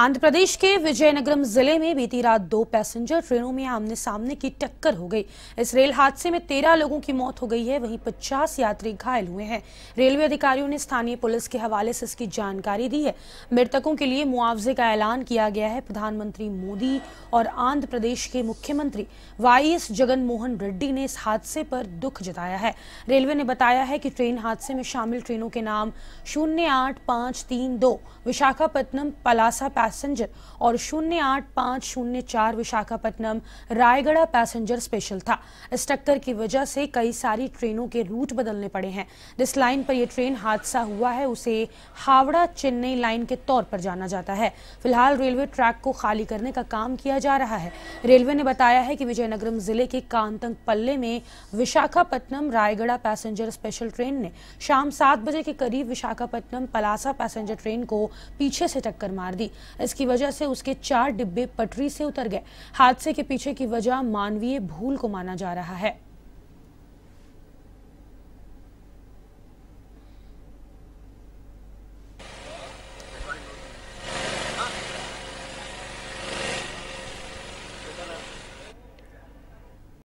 आंध्र प्रदेश के विजयनगरम जिले में बीती रात दो पैसेंजर ट्रेनों में आमने सामने की टक्कर हो गई इस रेल हादसे में तेरह लोगों की मौत हो गई है वहीं पचास यात्री घायल हुए हैं रेलवे अधिकारियों ने स्थानीय पुलिस के हवाले से इसकी जानकारी दी है मृतकों के लिए मुआवजे का ऐलान किया गया है प्रधानमंत्री मोदी और आंध्र प्रदेश के मुख्यमंत्री वाई एस जगन मोहन रेड्डी ने इस हादसे पर दुख जताया है रेलवे ने बताया है कि ट्रेन हादसे में शामिल ट्रेनों के नाम शून्य आठ तीन दो विशाखापट्टनम पलासा पैसेंजर और शून्य आठ पांच शून्य चार विशाखापट्टनम रायगढ़ पैसेंजर स्पेशल था इस टक्कर की वजह से कई सारी ट्रेनों के रूट बदलने पड़े हैं जिस लाइन पर यह ट्रेन हादसा हुआ है उसे हावड़ा चेन्नई लाइन के तौर पर जाना जाता है फिलहाल रेलवे ट्रैक को खाली करने का काम किया जा रहा है रेलवे ने बताया है कि विजयनगरम जिले के कांतंग पल्ले में Visakhapatnam Rayagada passenger special train ने शाम सात बजे के करीब विशाखापट्टनम पलासा पैसेंजर ट्रेन को पीछे से टक्कर मार दी इसकी वजह से उसके चार डिब्बे पटरी से उतर गए हादसे के पीछे की वजह मानवीय भूल को माना जा रहा है